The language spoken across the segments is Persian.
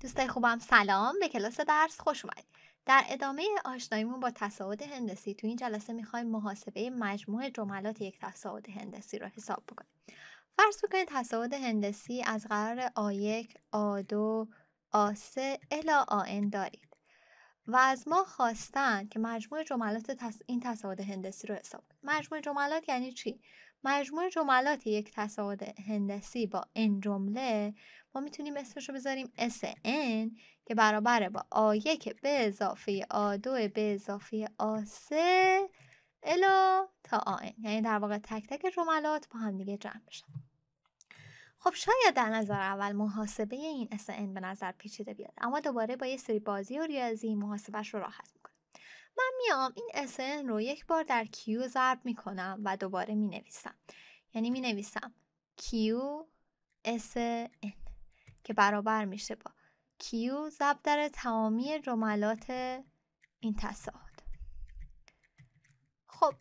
دوستای خوبم سلام به کلاس درس خوش اومدید در ادامه آشناییمون با تصاعد هندسی تو این جلسه میخوایم محاسبه مجموع جملات یک تصاعد هندسی رو حساب بکنیم فرض بکنید تصاعد هندسی از قرار آ1 آ2 آ3 الی آن داریم و از ما خواستن که مجموع جملات این تصاعد هندسی رو حساب کنیم مجموع جملات یعنی چی مجموع جملات یک تصاعد هندسی با n جمله ما میتونیم اسمش رو بذاریم SN که برابر با A1 به اضافه A2 به اضافه A3 الا تا AN یعنی در واقع تک تک جملات با هم دیگه جمع بشن خب شاید در نظر اول محاسبه این SN به نظر پیچیده بیاد اما دوباره با یه سری بازی و ریاضی محاسبهش رو راحت میکنم. من میام این SN رو یک بار در Q ضرب میکنم و دوباره مینویسم یعنی مینویسم Q SN که برابر میشه با Q ضرب در تمامی جملات این تصاد خب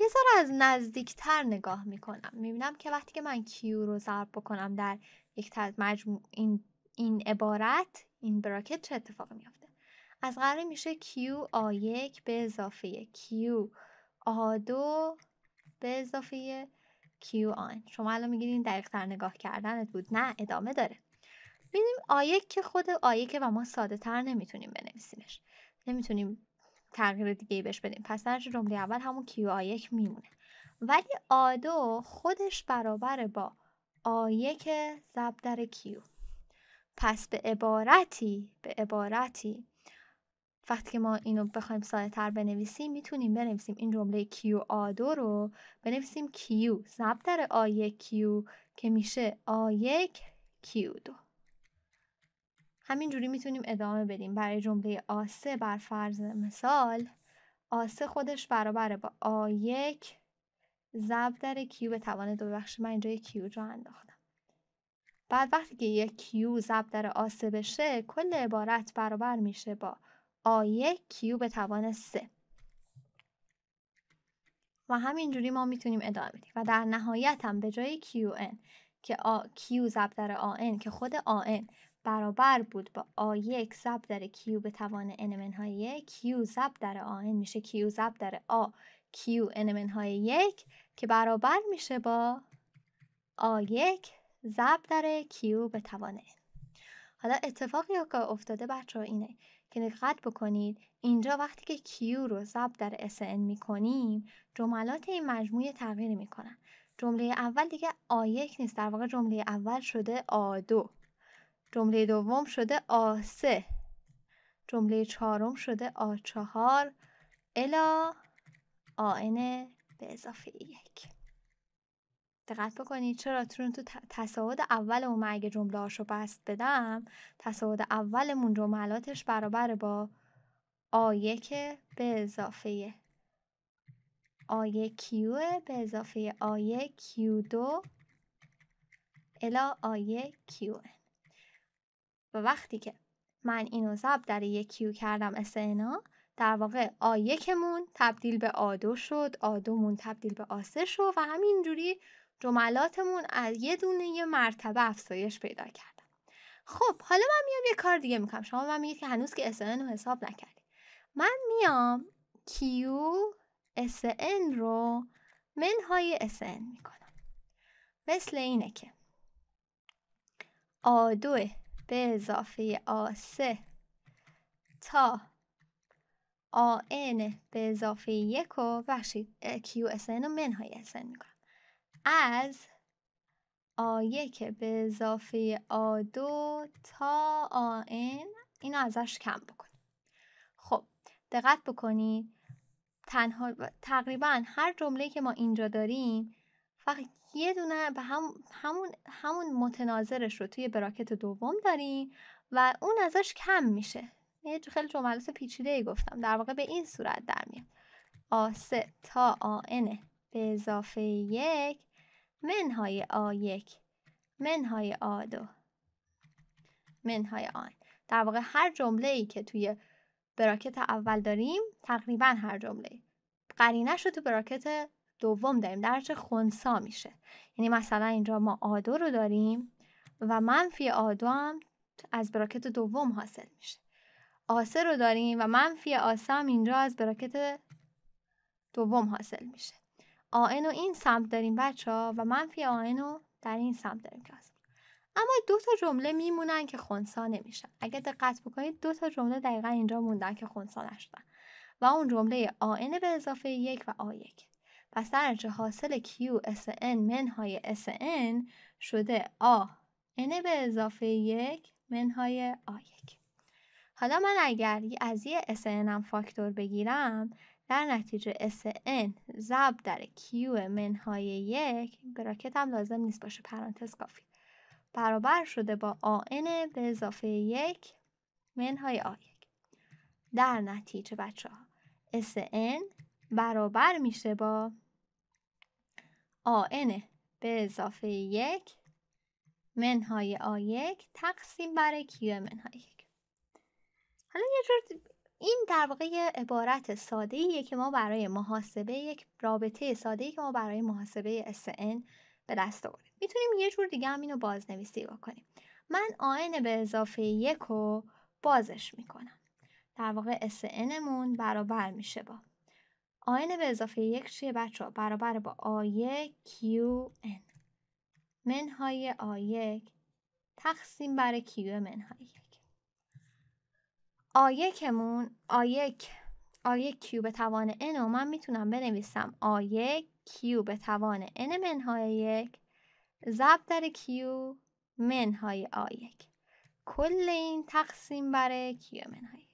یه ذره از نزدیکتر نگاه میکنم میبینم که وقتی که من کیو رو ضرب بکنم در یک مجموع این, این عبارت این براکت چه اتفاقی میافته از قراره میشه کیو آ 1 به اضافه کیو آ 2 به اضافه کیو آن شما الان میگین دقیق تر نگاه کردنت بود نه ادامه داره آ آیک که خود آیکه و ما ساده تر نمیتونیم بنویسیمش نمیتونیم تغییر دیگه ای بهش بدیم پس درش جمله اول همون کیو آیک میمونه ولی آدو خودش برابر با آیک 1 کیو پس به عبارتی به عبارتی وقتی که ما اینو بخوایم ساده تر بنویسیم میتونیم بنویسیم این جمله کیو آدو رو بنویسیم کیو ضرب در آ کیو که میشه آیک کیو دو همینجوری میتونیم ادامه بدیم برای جمله آسه بر فرض مثال آسه خودش برابر با آ1 زب در کیو به توان دو بخش من اینجا کیو جا انداختم بعد وقتی که یک کیو زبدر در آسه بشه کل عبارت برابر میشه با آ1 کیو به توان سه. و همینجوری ما میتونیم ادامه بدیم و در نهایت هم به جای QN که آ... Q که خود AN برابر بود با آ یک زب در Q به توان n منهای یک کیو زب در آن میشه کیو زب در آ Q n منهای یک که برابر میشه با آ یک زب در Q به توان حالا اتفاقی که افتاده بچه اینه که دقت بکنید اینجا وقتی که کیو رو زب در SN میکنیم جملات این مجموعه تغییر میکنن جمله اول دیگه آ یک نیست در واقع جمله اول شده آ 2 جمله دوم شده آسه جمله چهارم شده آ چهار الا آن به اضافه یک دقت بکنید چرا چون تو تصاعد اول من اگه جمله هاشو بست بدم تصاعد اولمون جملاتش برابر با آیک به اضافه آیه کیو به اضافه آ کیو دو الا آیه کیو و وقتی که من اینو زب در یک کیو کردم اسنا در واقع آیکمون تبدیل به آدو شد آدومون تبدیل به آسر شد و همینجوری جملاتمون از یه دونه یه مرتبه افزایش پیدا کرد خب حالا من میام یه کار دیگه میکنم شما من میگید که هنوز که SN رو حساب نکردی من میام Q SN رو منهای SN میکنم مثل اینه که آدوه. به اضافه آسه تا آن به اضافه یک و بخشید کیو اسن و منهای اسن میکنم از یک به اضافه دو تا آن اینو ازش کم بکن خب دقت بکنید تنها تقریبا هر جمله که ما اینجا داریم فقط یه دونه به هم همون همون متناظرش رو توی براکت دوم داریم و اون ازش کم میشه یه خیلی جملات پیچیده ای گفتم در واقع به این صورت در میاد آسه تا آنه به اضافه یک منهای آ یک منهای آ دو منهای آن در واقع هر جمله ای که توی براکت اول داریم تقریبا هر جمله قرینش رو تو براکت دوم داریم در خونسا میشه یعنی مثلا اینجا ما آدو رو داریم و منفی آدو هم از براکت دوم حاصل میشه آسه رو داریم و منفی آسه هم اینجا از براکت دوم حاصل میشه آن و این سمت داریم بچه ها و منفی آن رو در این سمت داریم که اما دو تا جمله میمونن که خونسا نمیشن اگه دقت بکنید دو تا جمله دقیقا اینجا موندن که خونسا نشدن و اون جمله آن به اضافه یک و آ یک پس در نتیجه حاصل Q N منهای N شده A N به اضافه یک منهای a یک. حالا من اگر از یه N هم فاکتور بگیرم در نتیجه N زب در Q منهای یک براکت هم لازم نیست باشه پرانتز کافی برابر شده با آن به اضافه یک منهای A یک در نتیجه بچه ها N برابر میشه با آن به اضافه یک منهای آ یک تقسیم بر کیو منهای یک حالا یه جور این در واقع یه عبارت ساده ایه که ما برای محاسبه یک رابطه ساده ای که ما برای محاسبه SN به دست آوردیم میتونیم یه جور دیگه هم اینو بازنویسی بکنیم من آن به اضافه یک رو بازش میکنم در واقع SN مون برابر میشه با آین به اضافه یک چیه بچه ها برابر با آیه ان منهای آیک تقسیم بر کیو منهای یک آیکمون آیک آیه کیو به توان ان و من میتونم بنویسم آیه کیو به توان ان منهای یک زبدر در کیو منهای آیک کل این تقسیم بر کیو منهای یک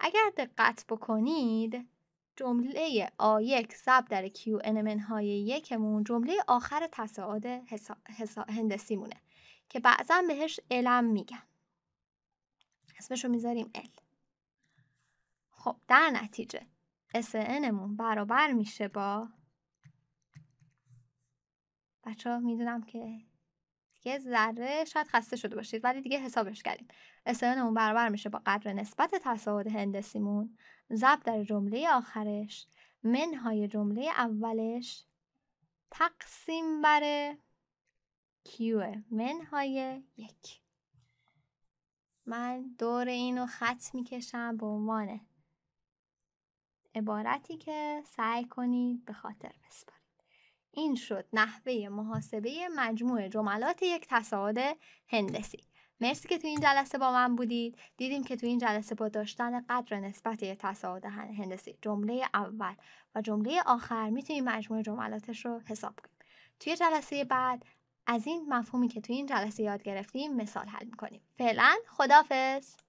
اگر دقت بکنید جمله A1 سب در QNMN های یکمون جمله آخر تصاعد حسا... هندسی مونه که بعضا بهش علم میگن اسمشو میذاریم ال خب در نتیجه SNمون برابر میشه با بچه ها میدونم که یه ذره شاید خسته شده باشید ولی دیگه حسابش کردیم SNمون برابر میشه با قدر نسبت تصاعد هندسیمون زب در جمله آخرش منهای جمله اولش تقسیم بر کیوه منهای یک من دور اینو خط میکشم به عنوان عبارتی که سعی کنید به خاطر بسپارید این شد نحوه محاسبه مجموع جملات یک تصاعد هندسی مرسی که تو این جلسه با من بودید دیدیم که تو این جلسه با داشتن قدر نسبت تصاعد هندسی جمله اول و جمله آخر میتونیم مجموع جملاتش رو حساب کنیم توی جلسه بعد از این مفهومی که تو این جلسه یاد گرفتیم مثال حل میکنیم فعلا خدافز